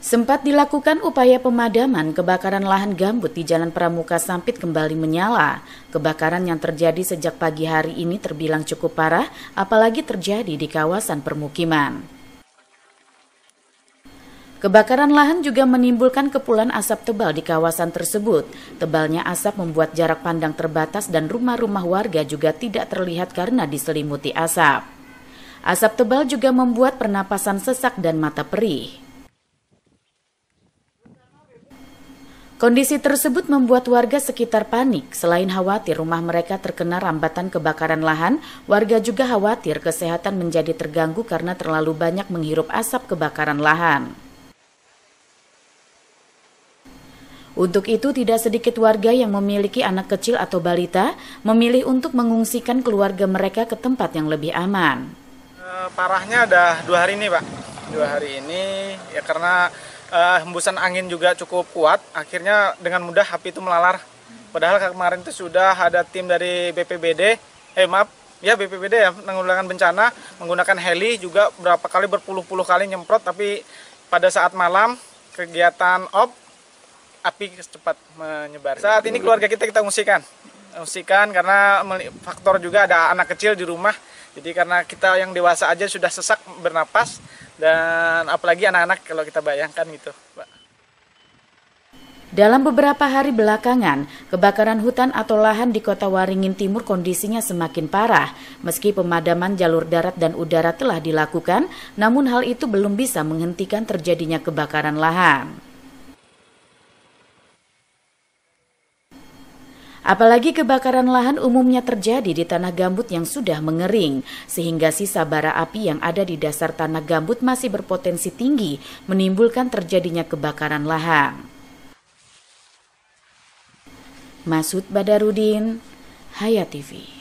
Sempat dilakukan upaya pemadaman kebakaran lahan gambut di Jalan Pramuka Sampit kembali menyala. Kebakaran yang terjadi sejak pagi hari ini terbilang cukup parah, apalagi terjadi di kawasan permukiman. Kebakaran lahan juga menimbulkan kepulan asap tebal di kawasan tersebut. Tebalnya asap membuat jarak pandang terbatas dan rumah-rumah warga juga tidak terlihat karena diselimuti asap. Asap tebal juga membuat pernapasan sesak dan mata perih. Kondisi tersebut membuat warga sekitar panik. Selain khawatir rumah mereka terkena rambatan kebakaran lahan, warga juga khawatir kesehatan menjadi terganggu karena terlalu banyak menghirup asap kebakaran lahan. Untuk itu tidak sedikit warga yang memiliki anak kecil atau balita memilih untuk mengungsikan keluarga mereka ke tempat yang lebih aman. Eh, parahnya ada dua hari ini, Pak. Dua hari ini ya karena uh, hembusan angin juga cukup kuat akhirnya dengan mudah api itu melalar padahal kemarin itu sudah ada tim dari BPBD eh maaf ya BPBD ya menanggulangan bencana menggunakan heli juga berapa kali berpuluh-puluh kali nyemprot tapi pada saat malam kegiatan op api cepat menyebar saat ini keluarga kita kita ngungsikan ngungsikan karena faktor juga ada anak kecil di rumah jadi karena kita yang dewasa aja sudah sesak bernapas dan apalagi anak-anak kalau kita bayangkan gitu, Pak. Dalam beberapa hari belakangan, kebakaran hutan atau lahan di kota Waringin Timur kondisinya semakin parah. Meski pemadaman jalur darat dan udara telah dilakukan, namun hal itu belum bisa menghentikan terjadinya kebakaran lahan. Apalagi kebakaran lahan umumnya terjadi di tanah gambut yang sudah mengering, sehingga sisa bara api yang ada di dasar tanah gambut masih berpotensi tinggi menimbulkan terjadinya kebakaran lahan. Masud Badarudin, Hayat TV